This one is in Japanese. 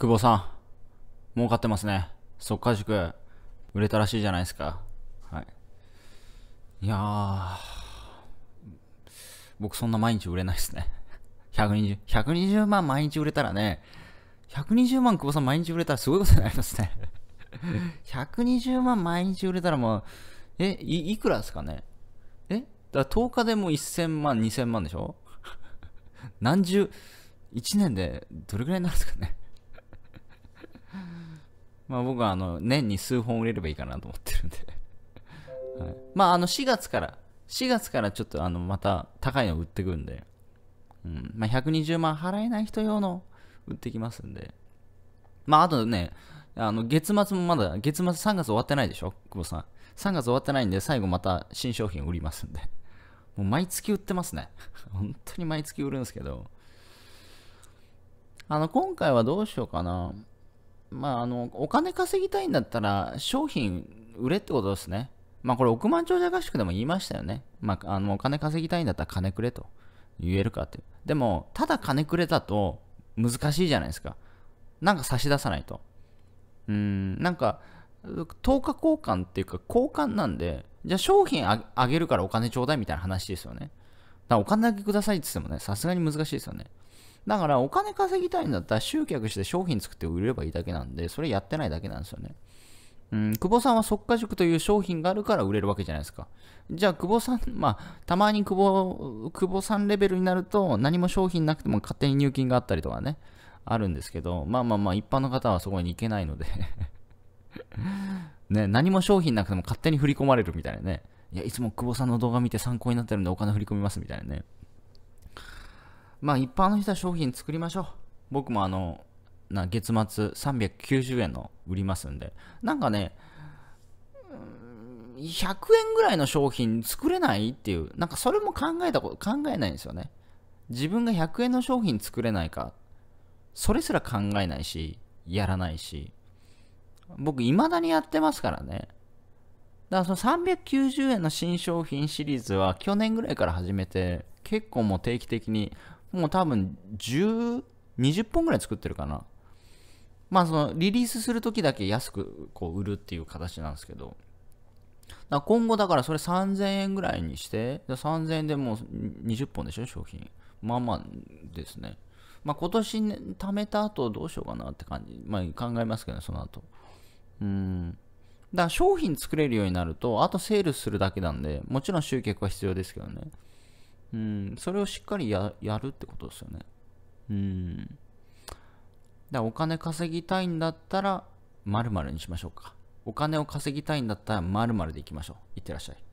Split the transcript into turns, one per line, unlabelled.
久保さん、儲かってますね。速稼塾、売れたらしいじゃないですか。はい。いやー、僕そんな毎日売れないですね。120、120万毎日売れたらね、120万久保さん毎日売れたらすごいことになりますね。120万毎日売れたらもう、え、いいくらですかねえだから10日でも1000万、2000万でしょ何十、1年でどれぐらいになるんですかねまあ僕はあの、年に数本売れればいいかなと思ってるんで はい。まああの4月から、4月からちょっとあの、また高いの売ってくんで、うん。まあ120万払えない人用の売ってきますんで。まああとね、あの、月末もまだ、月末3月終わってないでしょ久保さん。3月終わってないんで、最後また新商品売りますんで。もう毎月売ってますね。本当に毎月売るんですけど。あの、今回はどうしようかな。まあ、あの、お金稼ぎたいんだったら、商品売れってことですね。まあ、これ、億万長者合宿でも言いましたよね。まあ、あの、お金稼ぎたいんだったら金くれと言えるかって。でも、ただ金くれだと難しいじゃないですか。なんか差し出さないと。うん、なんか、10日交換っていうか、交換なんで、じゃあ商品あげるからお金ちょうだいみたいな話ですよね。だからお金だけくださいって言ってもね、さすがに難しいですよね。だからお金稼ぎたいんだったら集客して商品作って売ればいいだけなんで、それやってないだけなんですよね。うん、久保さんは即価塾という商品があるから売れるわけじゃないですか。じゃあ、久保さん、まあ、たまに久保、久保さんレベルになると、何も商品なくても勝手に入金があったりとかね、あるんですけど、まあまあまあ、一般の方はそこに行けないので ね、何も商品なくても勝手に振り込まれるみたいなね。いや、いつも久保さんの動画見て参考になってるんでお金振り込みますみたいなね。まあ一般の人は商品作りましょう。僕もあの、な月末390円の売りますんで。なんかね、100円ぐらいの商品作れないっていう、なんかそれも考えたこと、考えないんですよね。自分が100円の商品作れないか、それすら考えないし、やらないし。僕、未だにやってますからね。だからその390円の新商品シリーズは去年ぐらいから始めて、結構もう定期的にもう多分10、20本ぐらい作ってるかな。まあそのリリースするときだけ安くこう売るっていう形なんですけど、今後だからそれ3000円ぐらいにして、3000円でもう20本でしょ、商品。まあまあですね。まあ今年、ね、貯めた後どうしようかなって感じ。まあ考えますけどね、その後。うん。だから商品作れるようになると、あとセールするだけなんで、もちろん集客は必要ですけどね。うん、それをしっかりやるってことですよね。うん。だお金稼ぎたいんだったら、まるにしましょうか。お金を稼ぎたいんだったら、まるでいきましょう。いってらっしゃい。